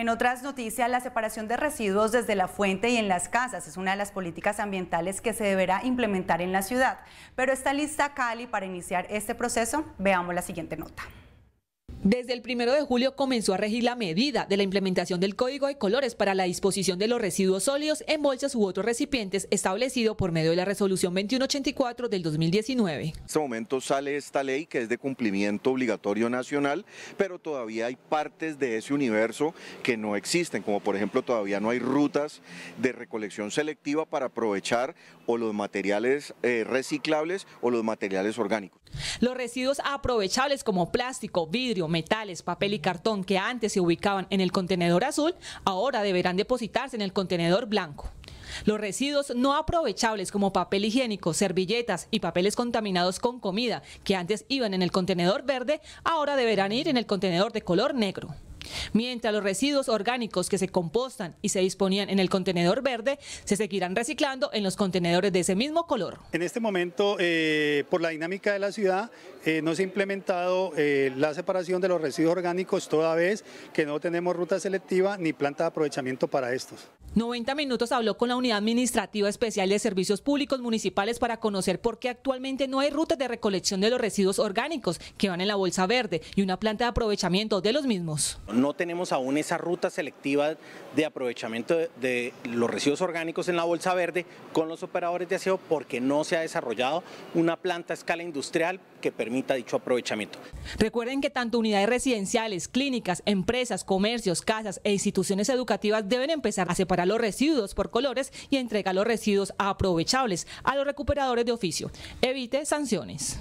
En otras noticias, la separación de residuos desde la fuente y en las casas es una de las políticas ambientales que se deberá implementar en la ciudad. Pero está lista Cali para iniciar este proceso. Veamos la siguiente nota. Desde el primero de julio comenzó a regir la medida de la implementación del Código de Colores para la disposición de los residuos sólidos en bolsas u otros recipientes establecido por medio de la resolución 2184 del 2019. En este momento sale esta ley que es de cumplimiento obligatorio nacional, pero todavía hay partes de ese universo que no existen, como por ejemplo todavía no hay rutas de recolección selectiva para aprovechar o los materiales eh, reciclables o los materiales orgánicos. Los residuos aprovechables como plástico, vidrio, metales, papel y cartón que antes se ubicaban en el contenedor azul, ahora deberán depositarse en el contenedor blanco. Los residuos no aprovechables como papel higiénico, servilletas y papeles contaminados con comida que antes iban en el contenedor verde, ahora deberán ir en el contenedor de color negro. Mientras los residuos orgánicos que se compostan y se disponían en el contenedor verde se seguirán reciclando en los contenedores de ese mismo color. En este momento, eh, por la dinámica de la ciudad, eh, no se ha implementado eh, la separación de los residuos orgánicos toda vez que no tenemos ruta selectiva ni planta de aprovechamiento para estos. 90 minutos habló con la Unidad Administrativa Especial de Servicios Públicos Municipales para conocer por qué actualmente no hay rutas de recolección de los residuos orgánicos que van en la bolsa verde y una planta de aprovechamiento de los mismos. No tenemos aún esa ruta selectiva de aprovechamiento de, los residuos orgánicos en la bolsa verde con los operadores de aseo porque no se ha desarrollado una planta a escala industrial que permita dicho aprovechamiento. Recuerden que tanto unidades residenciales, clínicas, empresas, comercios, casas e instituciones educativas deben empezar a separar los residuos por colores y entregar los residuos aprovechables a los recuperadores de oficio. Evite sanciones.